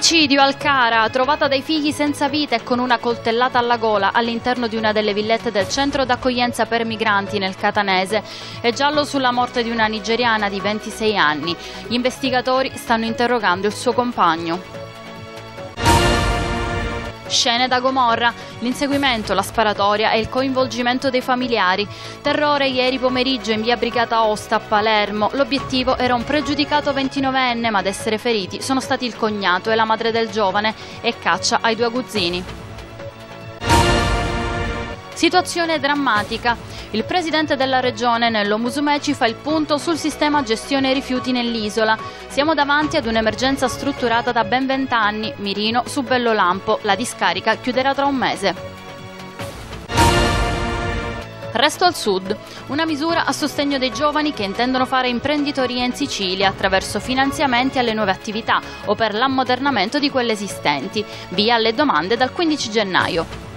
Omicidio Alcara, trovata dai figli senza vita e con una coltellata alla gola all'interno di una delle villette del centro d'accoglienza per migranti nel Catanese. È giallo sulla morte di una nigeriana di 26 anni. Gli investigatori stanno interrogando il suo compagno. Scene da Gomorra, l'inseguimento, la sparatoria e il coinvolgimento dei familiari. Terrore ieri pomeriggio in via Brigata Osta a Palermo. L'obiettivo era un pregiudicato 29enne, ma ad essere feriti sono stati il cognato e la madre del giovane e caccia ai due aguzzini. Situazione drammatica. Il presidente della regione, Nello Musumeci, fa il punto sul sistema gestione rifiuti nell'isola. Siamo davanti ad un'emergenza strutturata da ben 20 anni. Mirino, Subello Lampo, la discarica chiuderà tra un mese. Resto al Sud, una misura a sostegno dei giovani che intendono fare imprenditoria in Sicilia attraverso finanziamenti alle nuove attività o per l'ammodernamento di quelle esistenti. Via alle domande dal 15 gennaio.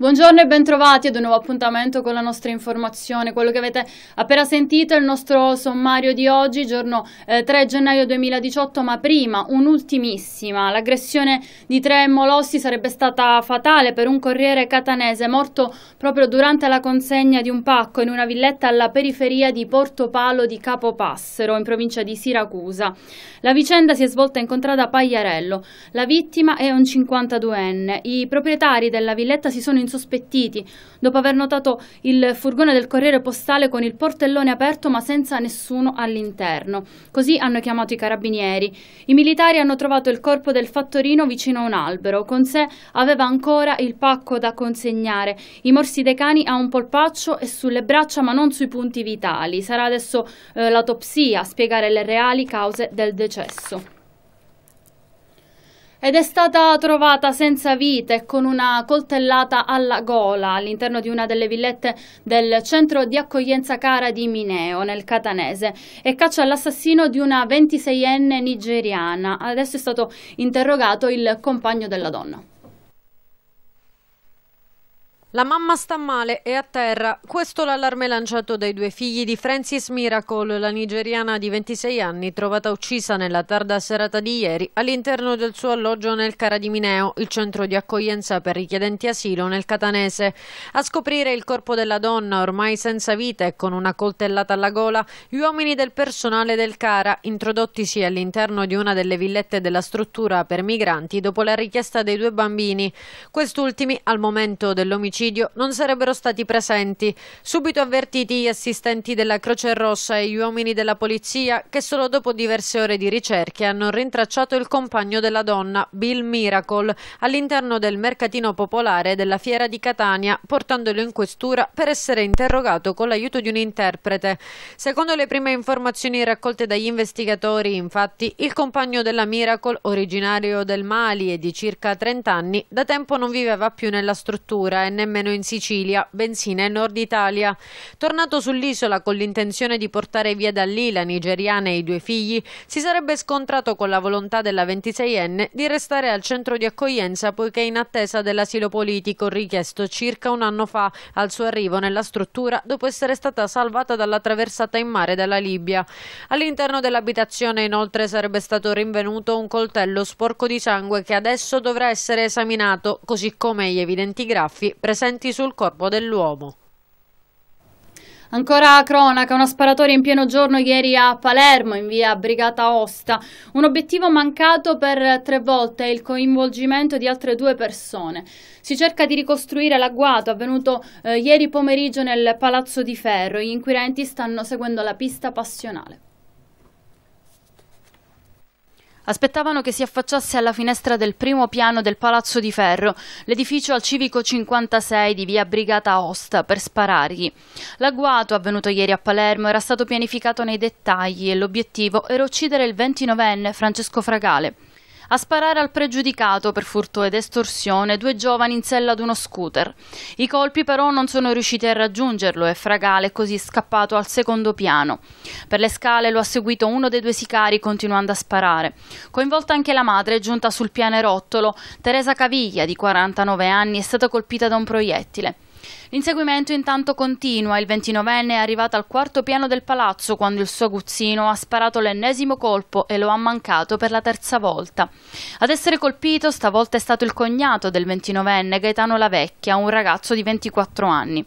Buongiorno e bentrovati ad un nuovo appuntamento con la nostra informazione. Quello che avete appena sentito è il nostro sommario di oggi, giorno eh, 3 gennaio 2018, ma prima un'ultimissima. L'aggressione di tre molossi sarebbe stata fatale per un corriere catanese morto proprio durante la consegna di un pacco in una villetta alla periferia di Porto Palo di Capopassero, in provincia di Siracusa. La vicenda si è svolta in contrada Pagliarello. La vittima è un 52enne. I proprietari della villetta si sono in insospettiti, dopo aver notato il furgone del corriere postale con il portellone aperto ma senza nessuno all'interno. Così hanno chiamato i carabinieri. I militari hanno trovato il corpo del fattorino vicino a un albero. Con sé aveva ancora il pacco da consegnare, i morsi dei cani a un polpaccio e sulle braccia ma non sui punti vitali. Sarà adesso eh, l'autopsia a spiegare le reali cause del decesso ed è stata trovata senza vita e con una coltellata alla gola all'interno di una delle villette del centro di accoglienza cara di Mineo, nel Catanese, e caccia l'assassino di una 26enne nigeriana. Adesso è stato interrogato il compagno della donna. La mamma sta male e a terra. Questo l'allarme lanciato dai due figli di Francis Miracle, la nigeriana di 26 anni, trovata uccisa nella tarda serata di ieri all'interno del suo alloggio nel Cara di Mineo, il centro di accoglienza per richiedenti asilo nel Catanese. A scoprire il corpo della donna, ormai senza vita e con una coltellata alla gola, gli uomini del personale del Cara, introdottisi all'interno di una delle villette della struttura per migranti dopo la richiesta dei due bambini. Quest'ultimi, al momento dell'omicidio, omicidio non sarebbero stati presenti. Subito avvertiti gli assistenti della Croce Rossa e gli uomini della polizia che solo dopo diverse ore di ricerche hanno rintracciato il compagno della donna, Bill Miracle, all'interno del mercatino popolare della Fiera di Catania, portandolo in questura per essere interrogato con l'aiuto di un interprete. Secondo le prime informazioni raccolte dagli investigatori, infatti, il compagno della Miracle, originario del Mali e di circa 30 anni, da tempo non viveva più nella struttura e nemmeno nemmeno in Sicilia, benzina nel nord Italia. Tornato sull'isola con l'intenzione di portare via da lì la nigeriana e i due figli, si sarebbe scontrato con la volontà della 26enne di restare al centro di accoglienza poiché in attesa dell'asilo politico richiesto circa un anno fa al suo arrivo nella struttura dopo essere stata salvata dalla traversata in mare dalla Libia. All'interno dell'abitazione inoltre sarebbe stato rinvenuto un coltello sporco di sangue che adesso dovrà essere esaminato, così come gli evidenti graffi presenti presenti sul corpo dell'uomo. Ancora cronaca, una sparatoria in pieno giorno ieri a Palermo in via Brigata Osta. Un obiettivo mancato per tre volte il coinvolgimento di altre due persone. Si cerca di ricostruire l'agguato avvenuto eh, ieri pomeriggio nel Palazzo di Ferro. Gli inquirenti stanno seguendo la pista passionale. Aspettavano che si affacciasse alla finestra del primo piano del Palazzo di Ferro, l'edificio al civico 56 di via Brigata Osta, per sparargli. L'agguato avvenuto ieri a Palermo era stato pianificato nei dettagli e l'obiettivo era uccidere il 29enne Francesco Fragale. A sparare al pregiudicato per furto ed estorsione due giovani in sella ad uno scooter. I colpi però non sono riusciti a raggiungerlo e Fragale è così scappato al secondo piano. Per le scale lo ha seguito uno dei due sicari continuando a sparare. Coinvolta anche la madre giunta sul pianerottolo, Teresa Caviglia di 49 anni è stata colpita da un proiettile. L'inseguimento intanto continua, il 29enne è arrivato al quarto piano del palazzo quando il suo aguzzino ha sparato l'ennesimo colpo e lo ha mancato per la terza volta. Ad essere colpito stavolta è stato il cognato del 29enne Gaetano La Vecchia, un ragazzo di 24 anni.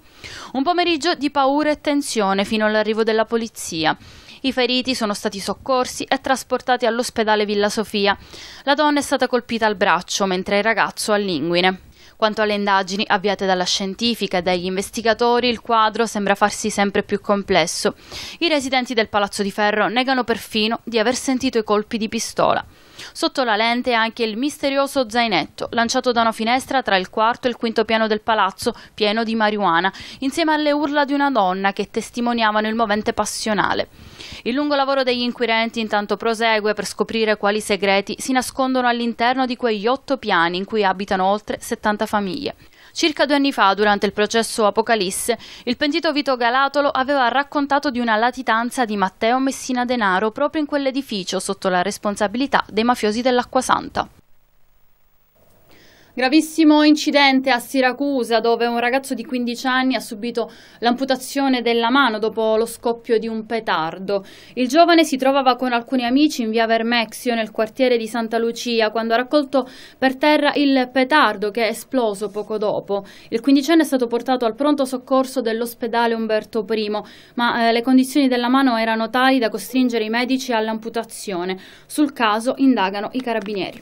Un pomeriggio di paura e tensione fino all'arrivo della polizia. I feriti sono stati soccorsi e trasportati all'ospedale Villa Sofia. La donna è stata colpita al braccio, mentre il ragazzo all'inguine. Quanto alle indagini avviate dalla scientifica e dagli investigatori, il quadro sembra farsi sempre più complesso. I residenti del Palazzo di Ferro negano perfino di aver sentito i colpi di pistola. Sotto la lente anche il misterioso zainetto, lanciato da una finestra tra il quarto e il quinto piano del palazzo, pieno di marijuana, insieme alle urla di una donna che testimoniavano il movente passionale. Il lungo lavoro degli inquirenti intanto prosegue per scoprire quali segreti si nascondono all'interno di quegli otto piani in cui abitano oltre 70 famiglie. Circa due anni fa, durante il processo Apocalisse, il pentito Vito Galatolo aveva raccontato di una latitanza di Matteo Messina Denaro proprio in quell'edificio sotto la responsabilità dei mafiosi dell'Acquasanta. Gravissimo incidente a Siracusa dove un ragazzo di 15 anni ha subito l'amputazione della mano dopo lo scoppio di un petardo. Il giovane si trovava con alcuni amici in via Vermexio nel quartiere di Santa Lucia quando ha raccolto per terra il petardo che è esploso poco dopo. Il 15enne è stato portato al pronto soccorso dell'ospedale Umberto I, ma eh, le condizioni della mano erano tali da costringere i medici all'amputazione. Sul caso indagano i carabinieri.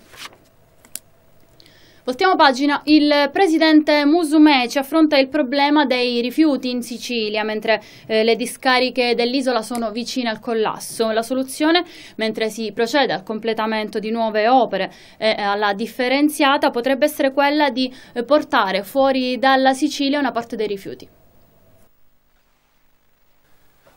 Voltiamo pagina. Il presidente Musumeci affronta il problema dei rifiuti in Sicilia, mentre eh, le discariche dell'isola sono vicine al collasso. La soluzione, mentre si procede al completamento di nuove opere e eh, alla differenziata, potrebbe essere quella di eh, portare fuori dalla Sicilia una parte dei rifiuti.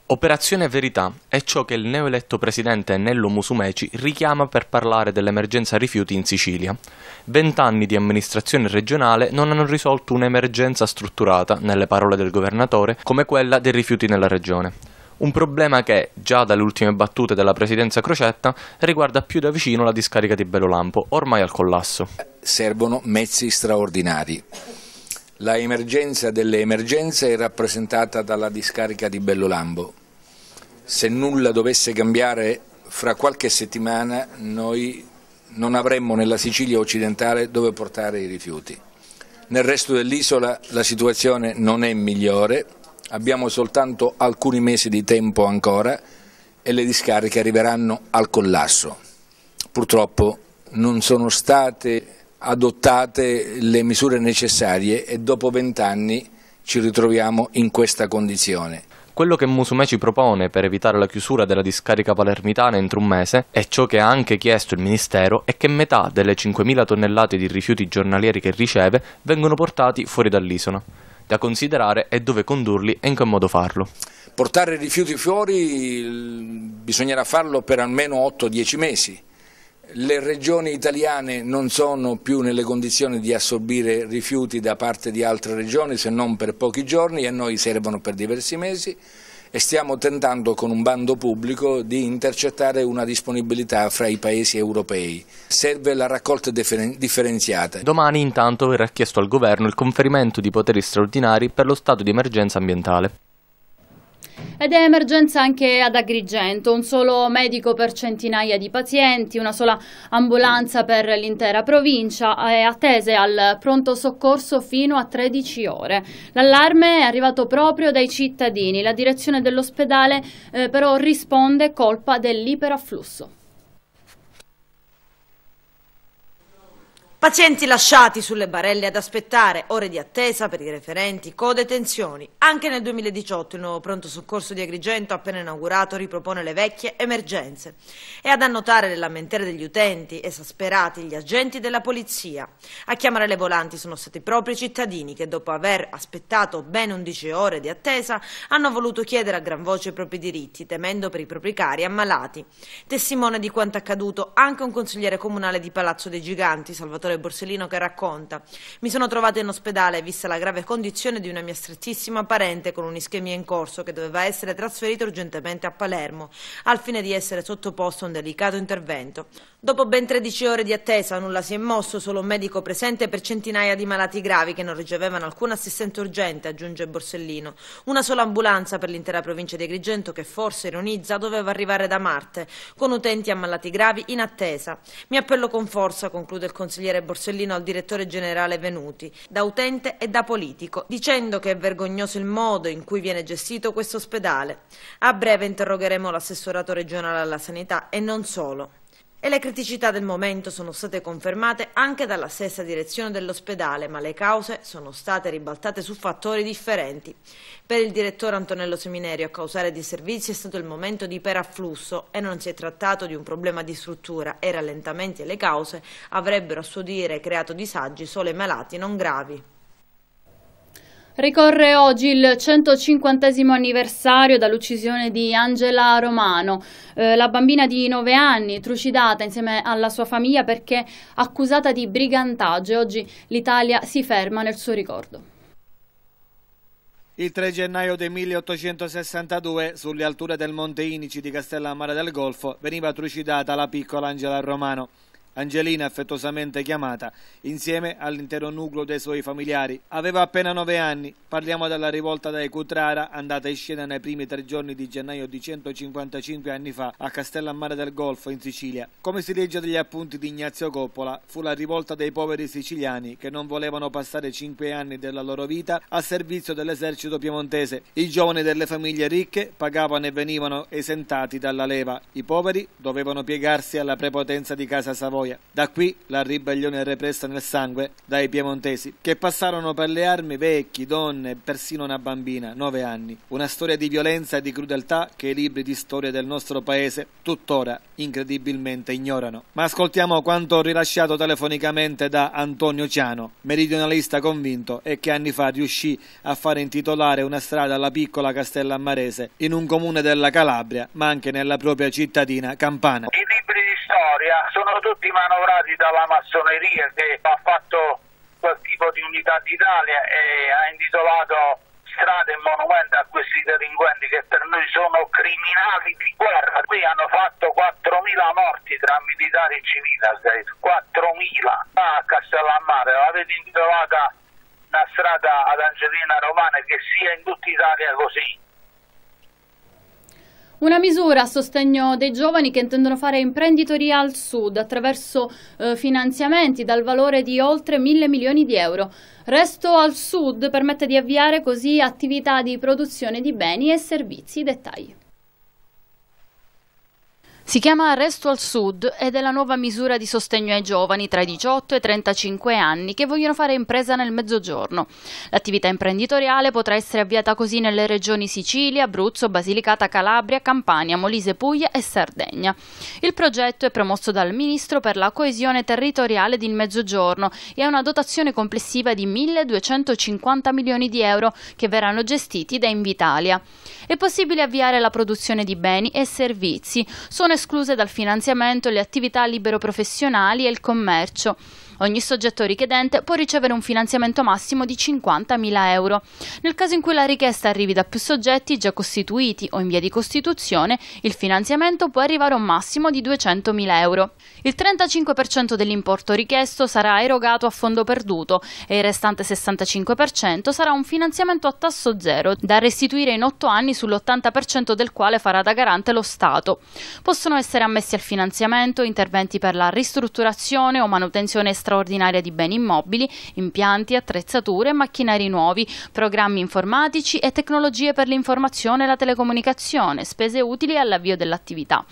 Operazione Verità è ciò che il neoeletto presidente Nello Musumeci richiama per parlare dell'emergenza rifiuti in Sicilia. Vent'anni di amministrazione regionale non hanno risolto un'emergenza strutturata, nelle parole del governatore, come quella dei rifiuti nella regione. Un problema che, già dalle ultime battute della presidenza Crocetta, riguarda più da vicino la discarica di Belolampo, ormai al collasso. Servono mezzi straordinari la emergenza delle emergenze è rappresentata dalla discarica di Bellolambo. Se nulla dovesse cambiare fra qualche settimana noi non avremmo nella Sicilia occidentale dove portare i rifiuti. Nel resto dell'isola la situazione non è migliore, abbiamo soltanto alcuni mesi di tempo ancora e le discariche arriveranno al collasso. Purtroppo non sono state adottate le misure necessarie e dopo vent'anni ci ritroviamo in questa condizione. Quello che Musume ci propone per evitare la chiusura della discarica palermitana entro un mese e ciò che ha anche chiesto il Ministero è che metà delle 5.000 tonnellate di rifiuti giornalieri che riceve vengono portati fuori dall'isola. Da considerare è dove condurli e in che modo farlo. Portare rifiuti fuori bisognerà farlo per almeno 8-10 mesi le regioni italiane non sono più nelle condizioni di assorbire rifiuti da parte di altre regioni se non per pochi giorni e a noi servono per diversi mesi e stiamo tentando con un bando pubblico di intercettare una disponibilità fra i paesi europei. Serve la raccolta differenziata. Domani intanto verrà chiesto al governo il conferimento di poteri straordinari per lo stato di emergenza ambientale. Ed è emergenza anche ad Agrigento, un solo medico per centinaia di pazienti, una sola ambulanza per l'intera provincia e attese al pronto soccorso fino a 13 ore. L'allarme è arrivato proprio dai cittadini, la direzione dell'ospedale eh, però risponde colpa dell'iperafflusso. Pazienti lasciati sulle barelle ad aspettare ore di attesa per i referenti, code tensioni. Anche nel 2018 il nuovo pronto soccorso di Agrigento, appena inaugurato, ripropone le vecchie emergenze. E ad annotare le lamentere degli utenti, esasperati gli agenti della polizia. A chiamare le volanti sono stati proprio i cittadini che, dopo aver aspettato ben 11 ore di attesa, hanno voluto chiedere a gran voce i propri diritti, temendo per i propri cari ammalati. Testimone di quanto accaduto anche un consigliere comunale di Palazzo dei Giganti, Salvatore il Borsellino che racconta «Mi sono trovata in ospedale vista la grave condizione di una mia strettissima parente con un'ischemia in corso che doveva essere trasferita urgentemente a Palermo al fine di essere sottoposto a un delicato intervento. Dopo ben 13 ore di attesa nulla si è mosso, solo un medico presente per centinaia di malati gravi che non ricevevano alcun assistente urgente», aggiunge Borsellino. «Una sola ambulanza per l'intera provincia di Agrigento che forse, ironizza, doveva arrivare da Marte, con utenti ammalati gravi in attesa. Mi appello con forza, conclude il consigliere Borsellino al direttore generale Venuti, da utente e da politico, dicendo che è vergognoso il modo in cui viene gestito questo ospedale. A breve interrogheremo l'assessorato regionale alla sanità e non solo e le criticità del momento sono state confermate anche dalla stessa direzione dell'ospedale, ma le cause sono state ribaltate su fattori differenti. Per il direttore Antonello Seminerio a causare disservizi è stato il momento di iperafflusso e non si è trattato di un problema di struttura e rallentamenti e le cause avrebbero a suo dire creato disagi solo ai malati non gravi. Ricorre oggi il 150 anniversario dall'uccisione di Angela Romano, eh, la bambina di 9 anni trucidata insieme alla sua famiglia perché accusata di brigantaggio. Oggi l'Italia si ferma nel suo ricordo. Il 3 gennaio del 1862, sulle alture del Monte Inici di Castellammare del Golfo, veniva trucidata la piccola Angela Romano. Angelina affettuosamente chiamata, insieme all'intero nucleo dei suoi familiari. Aveva appena nove anni, parliamo della rivolta da Ecutrara andata in scena nei primi tre giorni di gennaio di 155 anni fa a Castellammare del Golfo in Sicilia. Come si legge dagli appunti di Ignazio Coppola, fu la rivolta dei poveri siciliani che non volevano passare cinque anni della loro vita a servizio dell'esercito piemontese. I giovani delle famiglie ricche pagavano e venivano esentati dalla leva. I poveri dovevano piegarsi alla prepotenza di Casa Savoia Pistoia. Da qui la ribellione repressa nel sangue dai piemontesi, che passarono per le armi vecchi, donne e persino una bambina, 9 anni. Una storia di violenza e di crudeltà che i libri di storia del nostro paese tuttora incredibilmente ignorano. Ma ascoltiamo quanto rilasciato telefonicamente da Antonio Ciano, meridionalista convinto e che anni fa riuscì a fare intitolare una strada alla piccola Castellammarese in un comune della Calabria, ma anche nella propria cittadina campana. I libri di storia sono tutti manovrati dalla massoneria che ha fatto quel tipo di unità d'Italia e ha intitolato strade e monumenti a questi delinquenti che per noi sono criminali di guerra. Qui hanno fatto 4.000 morti tra militari e civili, 4.000 ah, a Castellammare, l'avete intitolata una strada ad Angelina Romana che sia in tutta Italia così. Una misura a sostegno dei giovani che intendono fare imprenditoria al sud attraverso eh, finanziamenti dal valore di oltre mille milioni di euro. Resto al sud permette di avviare così attività di produzione di beni e servizi. Dettagli. Si chiama Arresto al Sud ed è la nuova misura di sostegno ai giovani tra i 18 e i 35 anni che vogliono fare impresa nel mezzogiorno. L'attività imprenditoriale potrà essere avviata così nelle regioni Sicilia, Abruzzo, Basilicata, Calabria, Campania, Molise, Puglia e Sardegna. Il progetto è promosso dal Ministro per la coesione territoriale del mezzogiorno e ha una dotazione complessiva di 1.250 milioni di euro che verranno gestiti da Invitalia. È possibile avviare la produzione di beni e servizi. Sono escluse dal finanziamento le attività libero professionali e il commercio. Ogni soggetto richiedente può ricevere un finanziamento massimo di 50.000 euro. Nel caso in cui la richiesta arrivi da più soggetti già costituiti o in via di costituzione, il finanziamento può arrivare a un massimo di 200.000 euro. Il 35% dell'importo richiesto sarà erogato a fondo perduto e il restante 65% sarà un finanziamento a tasso zero da restituire in 8 anni sull'80% del quale farà da garante lo Stato. Possono essere ammessi al finanziamento interventi per la ristrutturazione o manutenzione esterna straordinaria di beni immobili, impianti, attrezzature, macchinari nuovi, programmi informatici e tecnologie per l'informazione e la telecomunicazione, spese utili all'avvio dell'attività.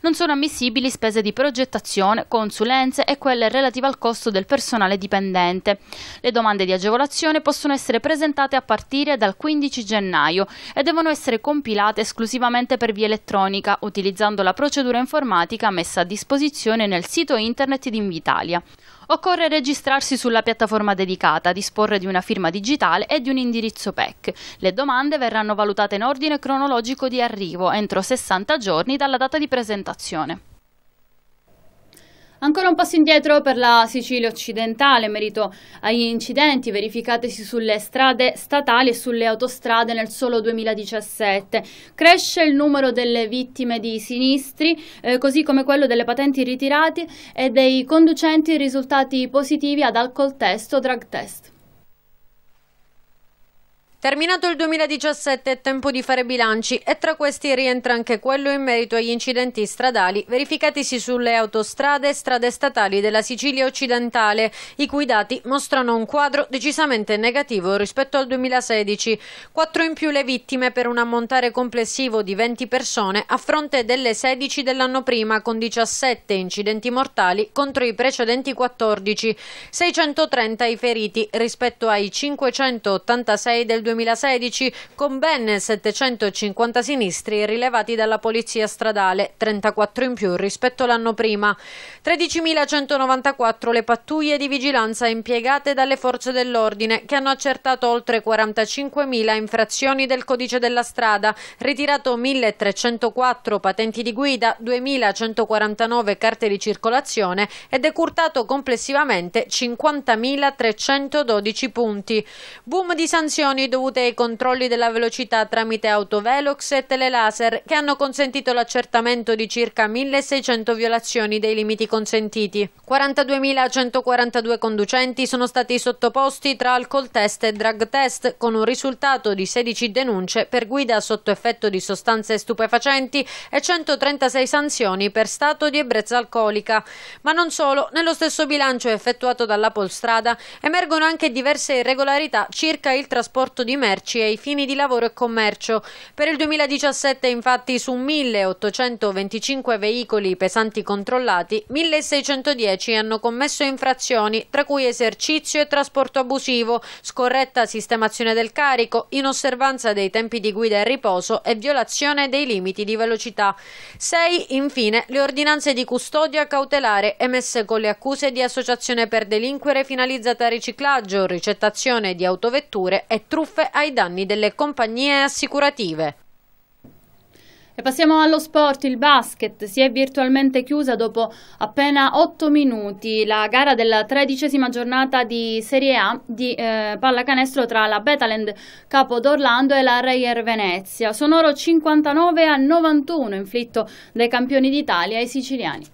Non sono ammissibili spese di progettazione, consulenze e quelle relative al costo del personale dipendente. Le domande di agevolazione possono essere presentate a partire dal 15 gennaio e devono essere compilate esclusivamente per via elettronica utilizzando la procedura informatica messa a disposizione nel sito internet di Invitalia. Occorre registrarsi sulla piattaforma dedicata, disporre di una firma digitale e di un indirizzo PEC. Le domande verranno valutate in ordine cronologico di arrivo entro 60 giorni dalla data di presentazione. Ancora un passo indietro per la Sicilia occidentale, merito agli incidenti verificatesi sulle strade statali e sulle autostrade nel solo 2017. Cresce il numero delle vittime di sinistri, eh, così come quello delle patenti ritirate e dei conducenti risultati positivi ad alcol test o drug test. Terminato il 2017 è tempo di fare bilanci e tra questi rientra anche quello in merito agli incidenti stradali verificatisi sulle autostrade e strade statali della Sicilia occidentale, i cui dati mostrano un quadro decisamente negativo rispetto al 2016, quattro in più le vittime per un ammontare complessivo di 20 persone a fronte delle 16 dell'anno prima con 17 incidenti mortali contro i precedenti 14, 630 i feriti rispetto ai 586 del 2016. 2016 con ben 750 sinistri rilevati dalla polizia stradale, 34 in più rispetto all'anno prima. 13.194 le pattuglie di vigilanza impiegate dalle forze dell'ordine che hanno accertato oltre 45.000 infrazioni del codice della strada, ritirato 1.304 patenti di guida, 2.149 carte di circolazione e decurtato complessivamente 50.312 punti. Boom di sanzioni dovuti dovute ai controlli della velocità tramite autovelox e telelaser che hanno consentito l'accertamento di circa 1600 violazioni dei limiti consentiti. 42.142 conducenti sono stati sottoposti tra alcol test e drug test con un risultato di 16 denunce per guida sotto effetto di sostanze stupefacenti e 136 sanzioni per stato di ebbrezza alcolica. Ma non solo, nello stesso bilancio effettuato dalla Polstrada emergono anche diverse irregolarità circa il trasporto di di merci ai fini di lavoro e commercio. Per il 2017 infatti su 1.825 veicoli pesanti controllati, 1.610 hanno commesso infrazioni, tra cui esercizio e trasporto abusivo, scorretta sistemazione del carico, inosservanza dei tempi di guida e riposo e violazione dei limiti di velocità. 6. Infine, le ordinanze di custodia cautelare emesse con le accuse di associazione per delinquere finalizzata a riciclaggio, ricettazione di autovetture e truffa ai danni delle compagnie assicurative. E passiamo allo sport, il basket si è virtualmente chiusa dopo appena 8 minuti la gara della tredicesima giornata di Serie A di eh, pallacanestro tra la Betaland Capo d'Orlando e la Reyer Venezia. Sonoro 59 a 91 inflitto dai campioni d'Italia ai siciliani.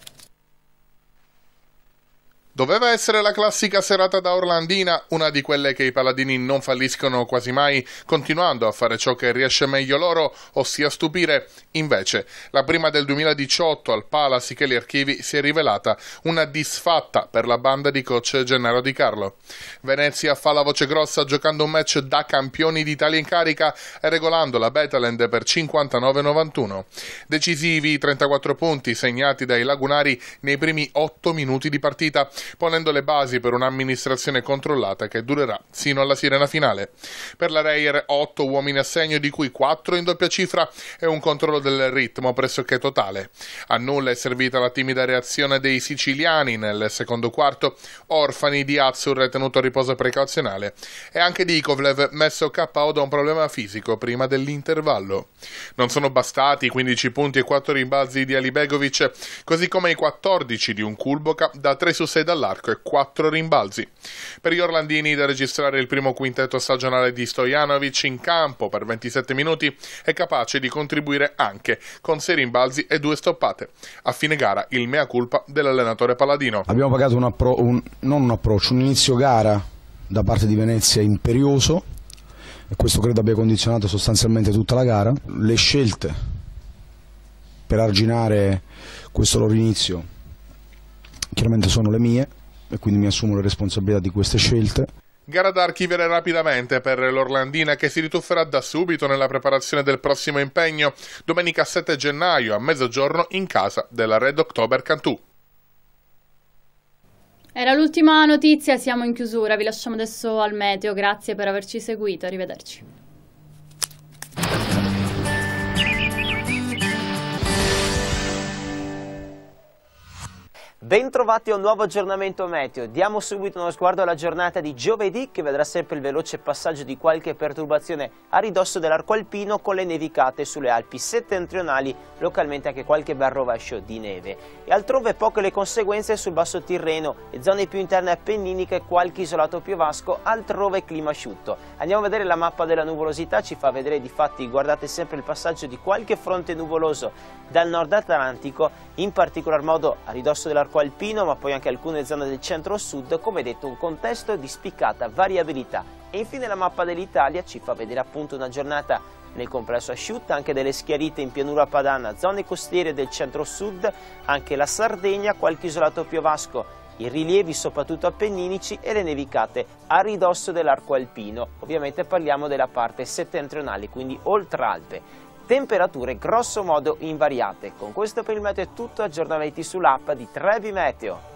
Doveva essere la classica serata da Orlandina, una di quelle che i paladini non falliscono quasi mai, continuando a fare ciò che riesce meglio loro, ossia stupire. Invece, la prima del 2018 al Palace che li archivi si è rivelata una disfatta per la banda di coach Gennaro Di Carlo. Venezia fa la voce grossa giocando un match da campioni d'Italia in carica e regolando la Betaland per 59-91. Decisivi 34 punti segnati dai lagunari nei primi 8 minuti di partita ponendo le basi per un'amministrazione controllata che durerà sino alla sirena finale. Per la Reyer 8 uomini a segno di cui 4 in doppia cifra e un controllo del ritmo pressoché totale. A nulla è servita la timida reazione dei siciliani nel secondo quarto, orfani di Azzur tenuto a riposo precauzionale e anche di Ikovlev messo KO da un problema fisico prima dell'intervallo. Non sono bastati i 15 punti e 4 rimbalzi di Alibegovic, così come i 14 di un Kulboka da 3 su 6 da dall'arco e 4 rimbalzi. Per gli Orlandini da registrare il primo quintetto stagionale di Stojanovic in campo per 27 minuti è capace di contribuire anche con 6 rimbalzi e 2 stoppate. A fine gara il mea culpa dell'allenatore Paladino. Abbiamo pagato un, un, un approccio, un inizio gara da parte di Venezia imperioso e questo credo abbia condizionato sostanzialmente tutta la gara. Le scelte per arginare questo loro inizio chiaramente sono le mie e quindi mi assumo le responsabilità di queste scelte. Gara da archiviare rapidamente per l'Orlandina che si ritufferà da subito nella preparazione del prossimo impegno domenica 7 gennaio a mezzogiorno in casa della Red October Cantù. Era l'ultima notizia, siamo in chiusura, vi lasciamo adesso al meteo, grazie per averci seguito, arrivederci. Bentrovati a un nuovo aggiornamento meteo. Diamo subito uno sguardo alla giornata di giovedì che vedrà sempre il veloce passaggio di qualche perturbazione a ridosso dell'arco alpino con le nevicate sulle Alpi settentrionali, localmente anche qualche bel rovescio di neve. E altrove poche le conseguenze sul basso Tirreno e zone più interne appenniniche, qualche isolato piovasco, altrove clima asciutto. Andiamo a vedere la mappa della nuvolosità, ci fa vedere di fatti, guardate sempre il passaggio di qualche fronte nuvoloso dal nord Atlantico, in particolar modo a ridosso dell'arco parco alpino ma poi anche alcune zone del centro-sud, come detto un contesto di spiccata variabilità. E infine la mappa dell'Italia ci fa vedere appunto una giornata nel complesso asciutta, anche delle schiarite in pianura padana, zone costiere del centro-sud, anche la Sardegna, qualche isolato piovasco, i rilievi soprattutto appenninici e le nevicate a ridosso dell'arco alpino. Ovviamente parliamo della parte settentrionale, quindi oltre Alpe temperature grossomodo invariate. Con questo per il meteo è tutto, aggiornamenti sull'app di Trevi Meteo.